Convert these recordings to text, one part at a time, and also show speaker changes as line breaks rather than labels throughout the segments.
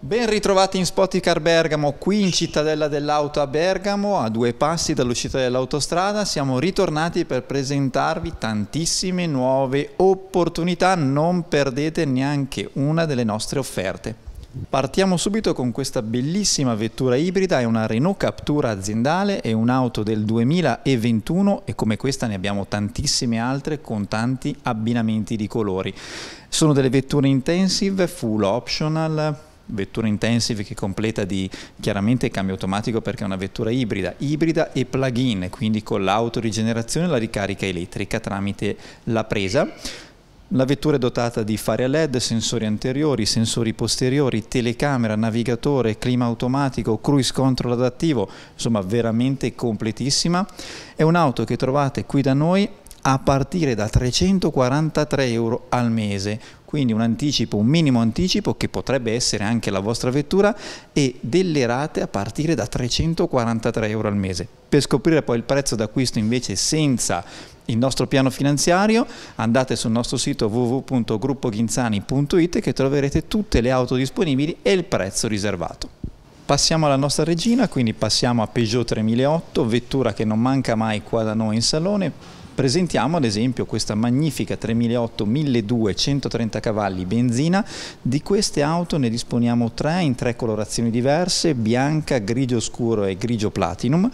Ben ritrovati in Spoticar Bergamo, qui in Cittadella dell'Auto a Bergamo, a due passi dall'uscita dell'autostrada. Siamo ritornati per presentarvi tantissime nuove opportunità, non perdete neanche una delle nostre offerte. Partiamo subito con questa bellissima vettura ibrida, è una Renault Captura aziendale, è un'auto del 2021 e come questa ne abbiamo tantissime altre con tanti abbinamenti di colori. Sono delle vetture intensive, full optional, vettura intensive che completa di chiaramente il cambio automatico perché è una vettura ibrida, ibrida e plug-in, quindi con l'autorigenerazione e la ricarica elettrica tramite la presa. La vettura è dotata di fare a LED, sensori anteriori, sensori posteriori, telecamera, navigatore, clima automatico, cruise control adattivo, insomma veramente completissima. È un'auto che trovate qui da noi a partire da 343 euro al mese, quindi un anticipo, un minimo anticipo che potrebbe essere anche la vostra vettura e delle rate a partire da 343 euro al mese. Per scoprire poi il prezzo d'acquisto invece senza il nostro piano finanziario, andate sul nostro sito www.gruppoghinzani.it che troverete tutte le auto disponibili e il prezzo riservato. Passiamo alla nostra regina, quindi passiamo a Peugeot 3008, vettura che non manca mai qua da noi in salone, Presentiamo ad esempio questa magnifica 3008 1200 130 cavalli benzina, di queste auto ne disponiamo tre in tre colorazioni diverse, bianca, grigio scuro e grigio platinum.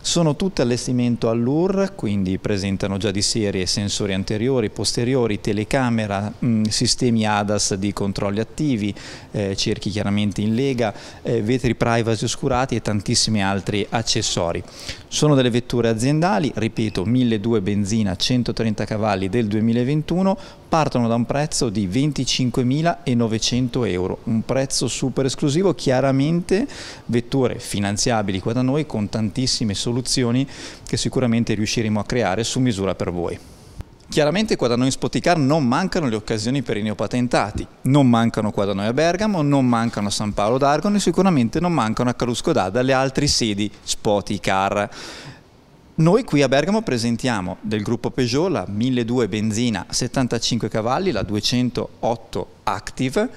Sono tutte allestimento all'UR, quindi presentano già di serie sensori anteriori, posteriori, telecamera, mh, mm, sistemi ADAS di controlli attivi, eh, cerchi chiaramente in lega, eh, vetri privacy oscurati e tantissimi altri accessori. Sono delle vetture aziendali, ripeto, 1.200 benzina, 130 cavalli del 2021, partono da un prezzo di 25.900 euro, un prezzo super esclusivo, chiaramente vetture finanziabili qua da noi con tantissime soluzioni che sicuramente riusciremo a creare su misura per voi. Chiaramente qua da noi in Spoticar non mancano le occasioni per i neopatentati, non mancano qua da noi a Bergamo, non mancano a San Paolo d'Argon e sicuramente non mancano a Calusco d'Adda le altre sedi Spoticar. Noi qui a Bergamo presentiamo del gruppo Peugeot la 1200 benzina 75 cavalli, la 208 Active,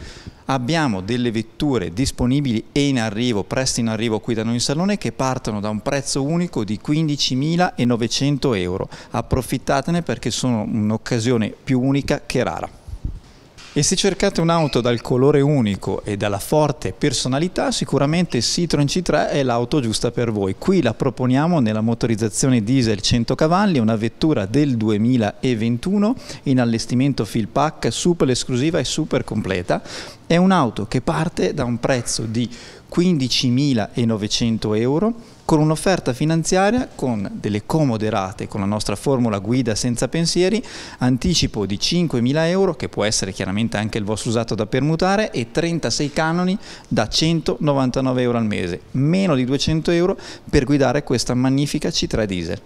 abbiamo delle vetture disponibili e in arrivo, presto in arrivo qui da noi in salone, che partono da un prezzo unico di 15.900 euro. Approfittatene perché sono un'occasione più unica che rara. E se cercate un'auto dal colore unico e dalla forte personalità, sicuramente Citroen C3 è l'auto giusta per voi. Qui la proponiamo nella motorizzazione diesel 100 cavalli, una vettura del 2021 in allestimento fill pack, super esclusiva e super completa, è un'auto che parte da un prezzo di 15.900 euro con un'offerta finanziaria con delle comode rate con la nostra formula guida senza pensieri, anticipo di 5.000 euro che può essere chiaramente anche il vostro usato da permutare e 36 canoni da 199 euro al mese, meno di 200 euro per guidare questa magnifica C3 diesel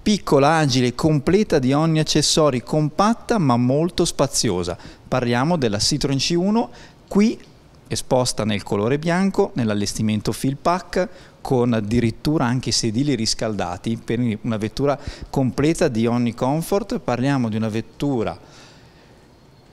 piccola, agile, completa di ogni accessori, compatta ma molto spaziosa. Parliamo della Citroen C1 Qui esposta nel colore bianco, nell'allestimento fill pack, con addirittura anche sedili riscaldati per una vettura completa di ogni comfort. Parliamo di una vettura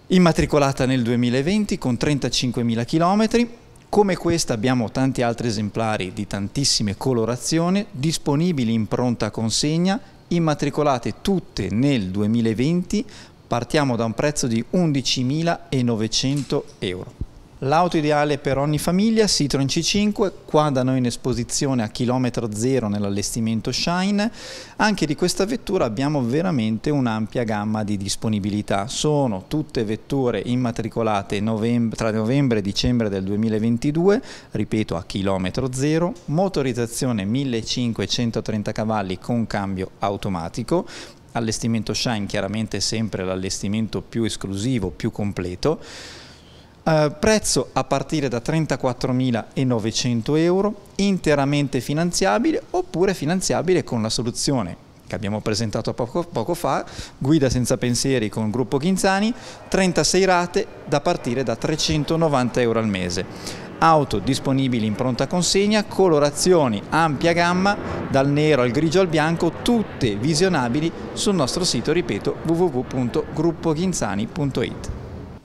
immatricolata nel 2020 con 35.000 km. Come questa abbiamo tanti altri esemplari di tantissime colorazioni disponibili in pronta consegna, immatricolate tutte nel 2020. Partiamo da un prezzo di 11.900 euro. L'auto ideale per ogni famiglia, Citroen C5, qua da noi in esposizione a chilometro zero nell'allestimento Shine. Anche di questa vettura abbiamo veramente un'ampia gamma di disponibilità. Sono tutte vetture immatricolate novembre, tra novembre e dicembre del 2022, ripeto a chilometro zero, motorizzazione 1530 cavalli con cambio automatico, allestimento Shine chiaramente sempre l'allestimento più esclusivo, più completo eh, prezzo a partire da 34.900 euro, interamente finanziabile oppure finanziabile con la soluzione che abbiamo presentato poco, poco, fa, Guida senza pensieri con il gruppo Ghinzani, 36 rate da partire da 390 euro al mese. Auto disponibili in pronta consegna, colorazioni ampia gamma, dal nero al grigio al bianco, tutte visionabili sul nostro sito, ripeto, www.gruppoghinzani.it.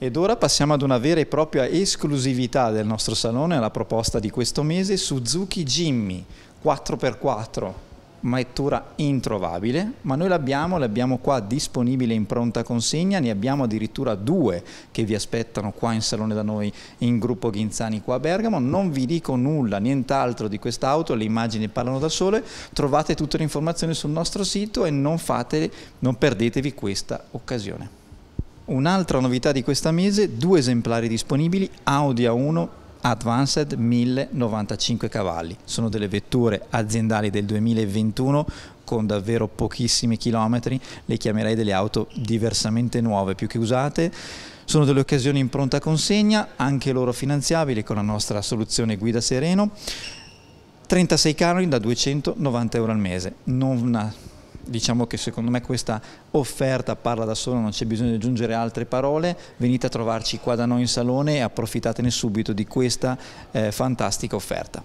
Ed ora passiamo ad una vera e propria esclusività del nostro salone, alla proposta di questo mese, Suzuki Jimmy 4x4 vettura introvabile, ma noi l'abbiamo, l'abbiamo qua disponibile in pronta consegna, ne abbiamo addirittura due che vi aspettano qua in salone da noi in gruppo Ghinzani qua a Bergamo, non vi dico nulla, nient'altro di quest'auto, le immagini parlano da sole, trovate tutte le informazioni sul nostro sito e non, fate, non perdetevi questa occasione. Un'altra novità di questa mese, due esemplari disponibili, Audi A1 Advanced 1095 cavalli. Sono delle vetture aziendali del 2021 con davvero pochissimi chilometri, le chiamerei delle auto diversamente nuove, più che usate. Sono delle occasioni in pronta consegna, anche loro finanziabili con la nostra soluzione Guida Sereno. 36 canoni da 290 euro al mese, non una diciamo che secondo me questa offerta parla da sola, non c'è bisogno di aggiungere altre parole, venite a trovarci qua da noi in salone e approfittatene subito di questa eh, fantastica offerta.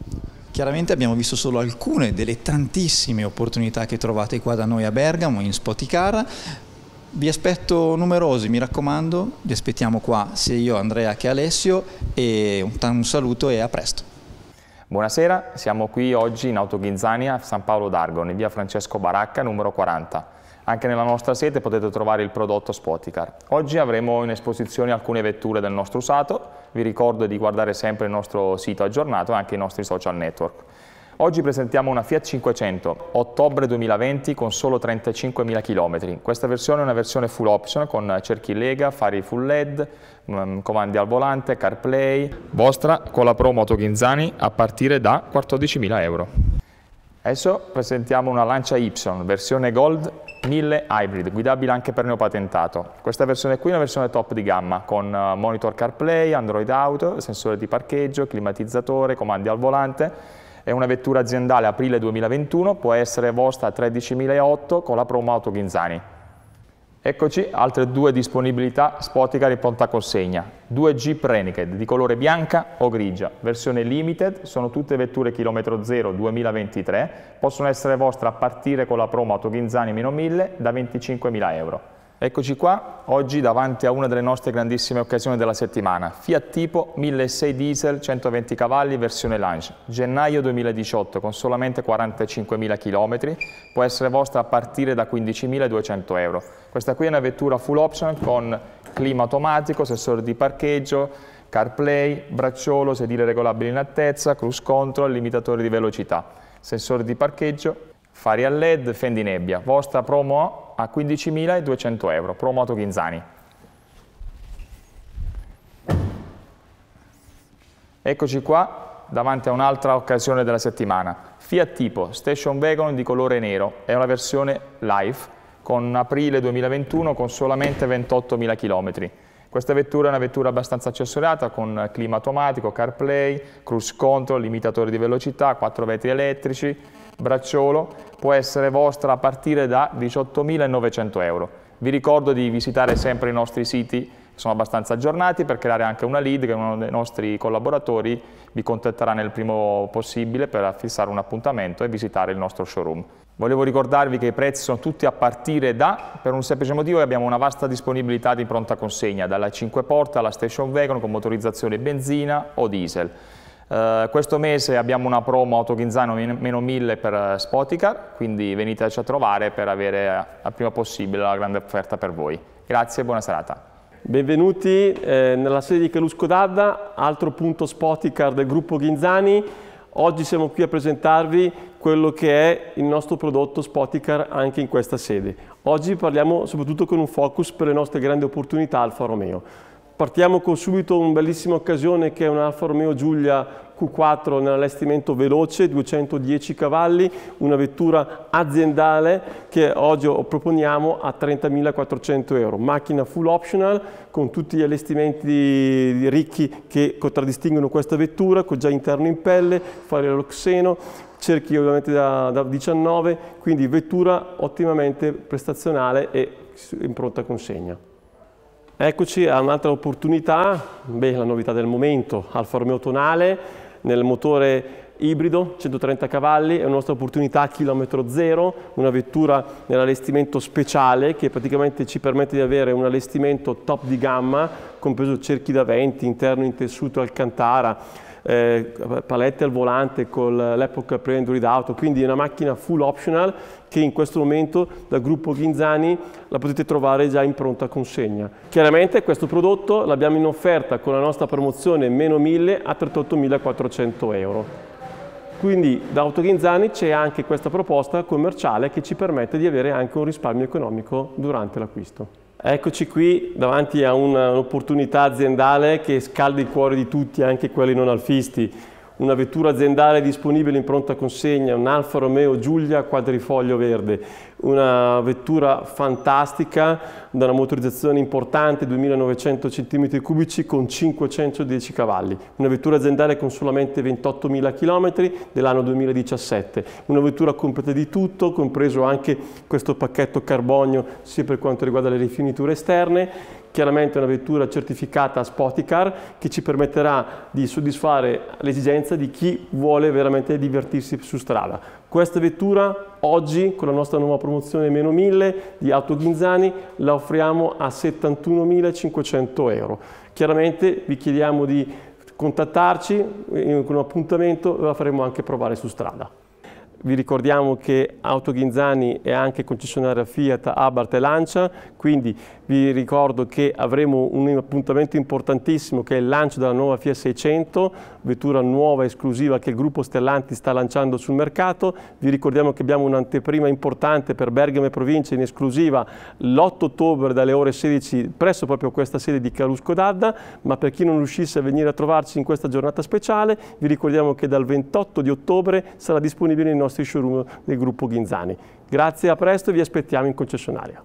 Chiaramente abbiamo visto solo alcune delle tantissime opportunità che trovate qua da noi a Bergamo, in Spoticara, vi aspetto numerosi, mi raccomando, vi aspettiamo qua sia io, Andrea che Alessio e un saluto e a presto. Buonasera,
siamo qui oggi in Auto Ghinzania, San Paolo d'Argon, in via Francesco Baracca, numero 40. Anche nella nostra sete potete trovare il prodotto Spoticar. Oggi avremo in esposizione alcune vetture del nostro usato. Vi ricordo di guardare sempre il nostro sito aggiornato e anche i nostri social network. Oggi presentiamo una Fiat 500, ottobre 2020 con solo 35.000 km. Questa versione è una versione full option con cerchi Lega, fari full LED, mm, comandi al volante, CarPlay. Vostra con la Pro Moto Ghinzani a partire da 14.000 euro. Adesso presentiamo una Lancia Y, versione Gold 1000 Hybrid, guidabile anche per neopatentato. Questa versione qui è una versione top di gamma, con eh, monitor CarPlay, Android Auto, sensore di parcheggio, climatizzatore, comandi al volante è una vettura aziendale aprile 2021, può essere vostra a 13.008 con la promo Auto Ghinzani. Eccoci altre due disponibilità Spotica di pronta consegna. Due Jeep Renegade di colore bianca o grigia, versione limited, sono tutte vetture chilometro zero 2023, possono essere vostre a partire con la promo Auto Ghinzani meno 1000 da 25.000 euro. Eccoci qua, oggi davanti a una delle nostre grandissime occasioni della settimana, Fiat Tipo 1.6 diesel 120 cavalli versione Lange, gennaio 2018 con solamente 45.000 km, può essere vostra a partire da 15.200 euro. Questa qui è una vettura full option con clima automatico, sensore di parcheggio, CarPlay, bracciolo, sedile regolabile in altezza, cruise control, limitatore di velocità, sensore di parcheggio, fari a LED, fendinebbia. vostra promo a 15.200 euro, Promoto Ghinzani. Eccoci qua davanti a un'altra occasione della settimana. Fiat Tipo, station wagon di colore nero, è una versione live con aprile 2021 con solamente 28.000 km. Questa vettura è una vettura abbastanza accessoriata con clima automatico, CarPlay, cruise control, limitatore di velocità, 4 vetri elettrici, bracciolo, può essere vostra a partire da 18.900 euro. Vi ricordo di visitare sempre i nostri siti sono abbastanza aggiornati per creare anche una lead che uno dei nostri collaboratori vi contatterà nel primo possibile per fissare un appuntamento e visitare il nostro showroom. Volevo ricordarvi che i prezzi sono tutti a partire da, per un semplice motivo che abbiamo una vasta disponibilità di pronta consegna, dalla 5 porta alla station wagon con motorizzazione benzina o diesel. Uh, questo mese abbiamo una promo autoghinzano meno 1000 per eh, Spoticar, quindi veniteci a trovare per avere eh, al prima possibile la grande offerta per voi. Grazie e buona serata.
Benvenuti eh, nella sede di Calusco Dadda, altro punto Spoticar del gruppo Ghinzani. Oggi siamo qui a presentarvi quello che è il nostro prodotto Spoticar anche in questa sede. Oggi parliamo soprattutto con un focus per le nostre grandi opportunità Alfa Romeo. Partiamo con subito una bellissima occasione che è un Alfa Romeo Giulia Q4 nell'allestimento veloce, 210 cavalli, una vettura aziendale che oggi proponiamo a 30.400 euro. Macchina full optional con tutti gli allestimenti ricchi che contraddistinguono questa vettura, con già interno in pelle, fare lo xeno, cerchi ovviamente da, da 19, quindi vettura ottimamente prestazionale e in pronta consegna. Eccoci a un'altra opportunità, Beh, la novità del momento, Alfa Romeo Tonale, nel motore ibrido, 130 cavalli, è una nostra opportunità a chilometro zero, una vettura nell'allestimento speciale che praticamente ci permette di avere un allestimento top di gamma, compreso cerchi da venti, interno in tessuto alcantara, eh, palette al volante con l'Epoca Pre-Android Auto, quindi una macchina full optional che in questo momento dal gruppo Ghinzani la potete trovare già in pronta consegna. Chiaramente questo prodotto l'abbiamo in offerta con la nostra promozione meno 1000 a 38.400 euro. Quindi da Auto Autoghinzani c'è anche questa proposta commerciale che ci permette di avere anche un risparmio economico durante l'acquisto. Eccoci qui davanti a un'opportunità aziendale che scalda il cuore di tutti, anche quelli non alfisti una vettura aziendale disponibile in pronta consegna, un Alfa Romeo Giulia quadrifoglio verde, una vettura fantastica da una motorizzazione importante, 2900 cm3 con 510 cavalli, una vettura aziendale con solamente 28.000 km dell'anno 2017, una vettura completa di tutto, compreso anche questo pacchetto carbonio sia per quanto riguarda le rifiniture esterne, chiaramente una vettura certificata Spoticar che ci permetterà di soddisfare l'esigenza di chi vuole veramente divertirsi su strada. Questa vettura oggi con la nostra nuova promozione meno 1000 di Auto Ghinzani la offriamo a 71.500 euro. Chiaramente vi chiediamo di contattarci eh, con un appuntamento e la faremo anche provare su strada. Vi ricordiamo che Auto Ghinzani è anche concessionaria Fiat, Abarth e Lancia, quindi vi ricordo che avremo un appuntamento importantissimo che è il lancio della nuova Fiat 600, vettura nuova esclusiva che il gruppo Stellanti sta lanciando sul mercato. Vi ricordiamo che abbiamo un'anteprima importante per Bergamo e provincia in esclusiva l'8 ottobre dalle ore 16 presso proprio questa sede di Carusco d'Adda, ma per chi non riuscisse a venire a trovarci in questa giornata speciale, vi ricordiamo che dal 28 di ottobre sarà disponibile nei nostri showroom del gruppo Ghinzani. Grazie, a presto e vi aspettiamo in concessionaria.